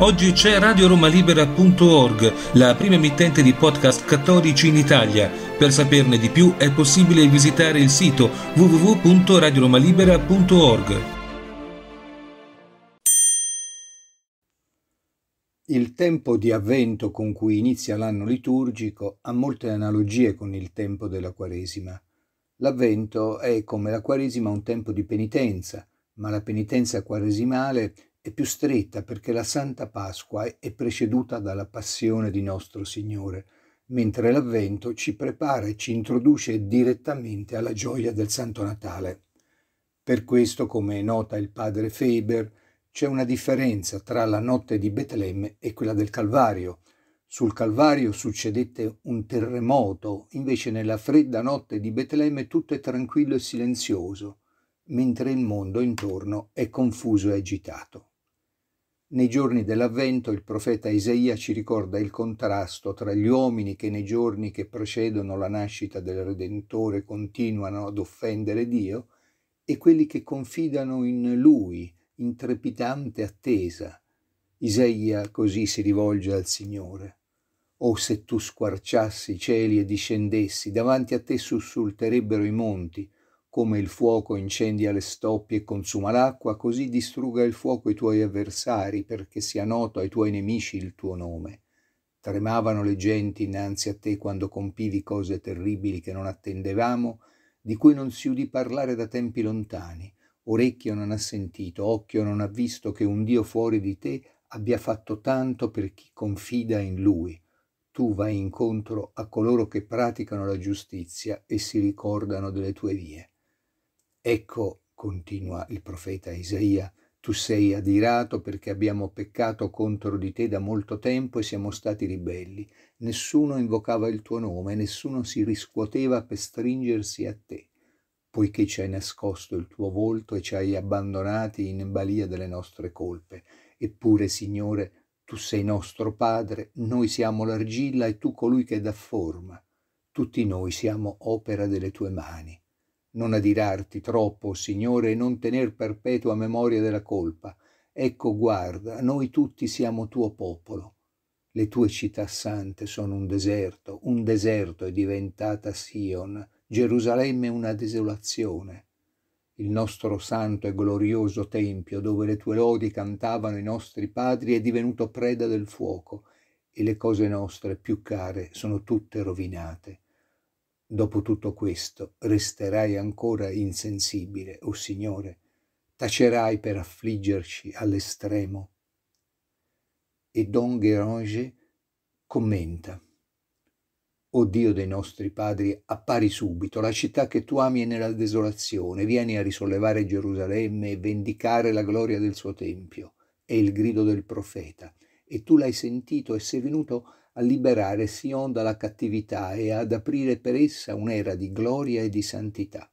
Oggi c'è radioromalibera.org, la prima emittente di podcast cattolici in Italia. Per saperne di più è possibile visitare il sito www.radioromalibera.org. Il tempo di avvento con cui inizia l'anno liturgico ha molte analogie con il tempo della Quaresima. L'avvento è come la Quaresima un tempo di penitenza, ma la penitenza quaresimale è più stretta perché la Santa Pasqua è preceduta dalla passione di nostro Signore, mentre l'Avvento ci prepara e ci introduce direttamente alla gioia del Santo Natale. Per questo, come nota il padre Faber, c'è una differenza tra la notte di Betlemme e quella del Calvario. Sul Calvario succedette un terremoto, invece nella fredda notte di Betlemme tutto è tranquillo e silenzioso, mentre il mondo intorno è confuso e agitato. Nei giorni dell'avvento il profeta Isaia ci ricorda il contrasto tra gli uomini che nei giorni che precedono la nascita del Redentore continuano ad offendere Dio e quelli che confidano in Lui in trepidante attesa. Isaia così si rivolge al Signore. O se tu squarciassi i cieli e discendessi, davanti a te sussulterebbero i monti, come il fuoco incendia le stoppie e consuma l'acqua, così distrugga il fuoco i tuoi avversari, perché sia noto ai tuoi nemici il tuo nome. Tremavano le genti innanzi a te quando compivi cose terribili che non attendevamo, di cui non si udì parlare da tempi lontani. Orecchio non ha sentito, occhio non ha visto che un Dio fuori di te abbia fatto tanto per chi confida in Lui. Tu vai incontro a coloro che praticano la giustizia e si ricordano delle tue vie. Ecco, continua il profeta Isaia, tu sei adirato perché abbiamo peccato contro di te da molto tempo e siamo stati ribelli. Nessuno invocava il tuo nome, nessuno si riscuoteva per stringersi a te, poiché ci hai nascosto il tuo volto e ci hai abbandonati in balia delle nostre colpe. Eppure, Signore, tu sei nostro Padre, noi siamo l'argilla e tu colui che dà forma. Tutti noi siamo opera delle tue mani non adirarti troppo, Signore, e non tener perpetua memoria della colpa. Ecco, guarda, noi tutti siamo tuo popolo. Le tue città sante sono un deserto, un deserto è diventata Sion, Gerusalemme una desolazione. Il nostro santo e glorioso tempio, dove le tue lodi cantavano i nostri padri, è divenuto preda del fuoco, e le cose nostre più care sono tutte rovinate. Dopo tutto questo resterai ancora insensibile, o oh Signore, tacerai per affliggerci all'estremo. E Don Guérange commenta. O Dio dei nostri padri, appari subito, la città che tu ami è nella desolazione, vieni a risollevare Gerusalemme e vendicare la gloria del suo Tempio. È il grido del profeta, e tu l'hai sentito e sei venuto a a liberare Sion dalla cattività e ad aprire per essa un'era di gloria e di santità.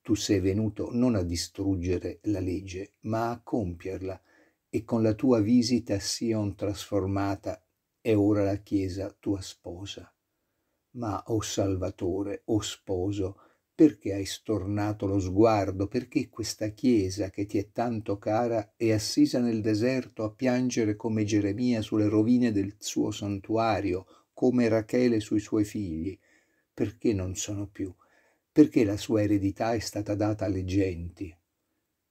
Tu sei venuto non a distruggere la legge, ma a compierla, e con la tua visita a Sion trasformata è ora la Chiesa tua sposa. Ma, o oh Salvatore, o oh sposo, perché hai stornato lo sguardo? Perché questa chiesa che ti è tanto cara è assisa nel deserto a piangere come Geremia sulle rovine del suo santuario, come Rachele sui suoi figli? Perché non sono più? Perché la sua eredità è stata data alle genti?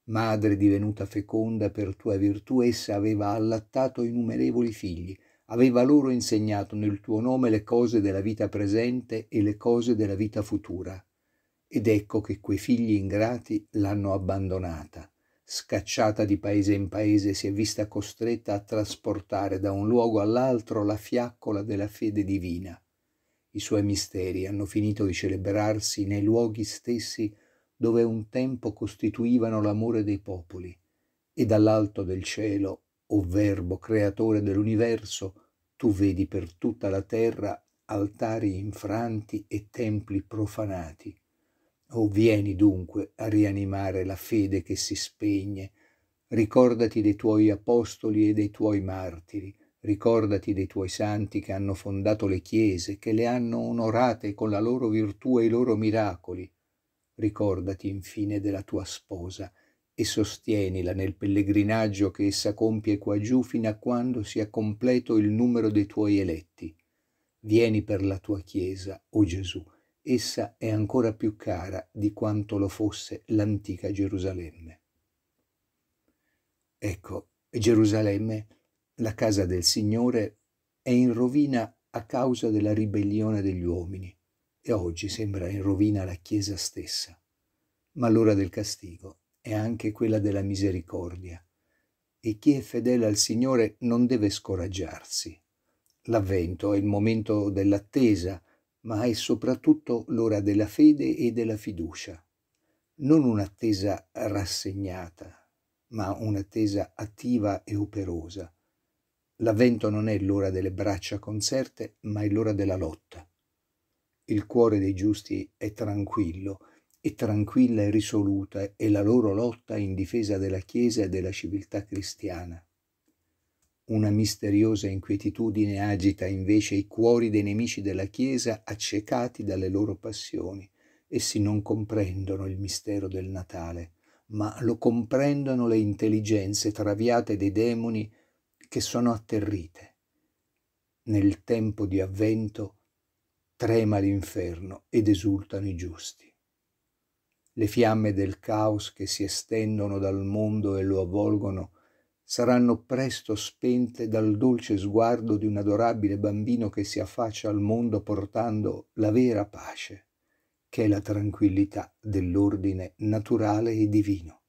Madre divenuta feconda per tua virtù, essa aveva allattato innumerevoli figli, aveva loro insegnato nel tuo nome le cose della vita presente e le cose della vita futura ed ecco che quei figli ingrati l'hanno abbandonata. Scacciata di paese in paese, si è vista costretta a trasportare da un luogo all'altro la fiaccola della fede divina. I suoi misteri hanno finito di celebrarsi nei luoghi stessi dove un tempo costituivano l'amore dei popoli, e dall'alto del cielo, o Verbo creatore dell'universo, tu vedi per tutta la terra altari infranti e templi profanati o vieni dunque a rianimare la fede che si spegne, ricordati dei tuoi apostoli e dei tuoi martiri, ricordati dei tuoi santi che hanno fondato le chiese, che le hanno onorate con la loro virtù e i loro miracoli. Ricordati infine della tua sposa e sostienila nel pellegrinaggio che essa compie qua giù fino a quando sia completo il numero dei tuoi eletti. Vieni per la tua Chiesa, o Gesù, essa è ancora più cara di quanto lo fosse l'antica Gerusalemme. Ecco, Gerusalemme, la casa del Signore, è in rovina a causa della ribellione degli uomini e oggi sembra in rovina la Chiesa stessa. Ma l'ora del castigo è anche quella della misericordia e chi è fedele al Signore non deve scoraggiarsi. L'avvento è il momento dell'attesa, ma è soprattutto l'ora della fede e della fiducia, non un'attesa rassegnata, ma un'attesa attiva e operosa. L'avvento non è l'ora delle braccia concerte, ma è l'ora della lotta. Il cuore dei giusti è tranquillo, è tranquilla e risoluta, è la loro lotta in difesa della Chiesa e della civiltà cristiana. Una misteriosa inquietudine agita invece i cuori dei nemici della Chiesa accecati dalle loro passioni. Essi non comprendono il mistero del Natale, ma lo comprendono le intelligenze traviate dei demoni che sono atterrite. Nel tempo di avvento trema l'inferno ed esultano i giusti. Le fiamme del caos che si estendono dal mondo e lo avvolgono saranno presto spente dal dolce sguardo di un adorabile bambino che si affaccia al mondo portando la vera pace, che è la tranquillità dell'ordine naturale e divino.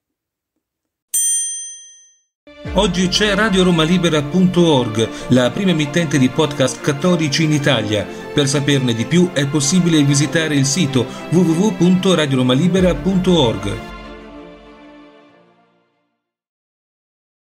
Oggi c'è radioromalibera.org, la prima emittente di podcast cattolici in Italia. Per saperne di più è possibile visitare il sito www.radioromalibera.org.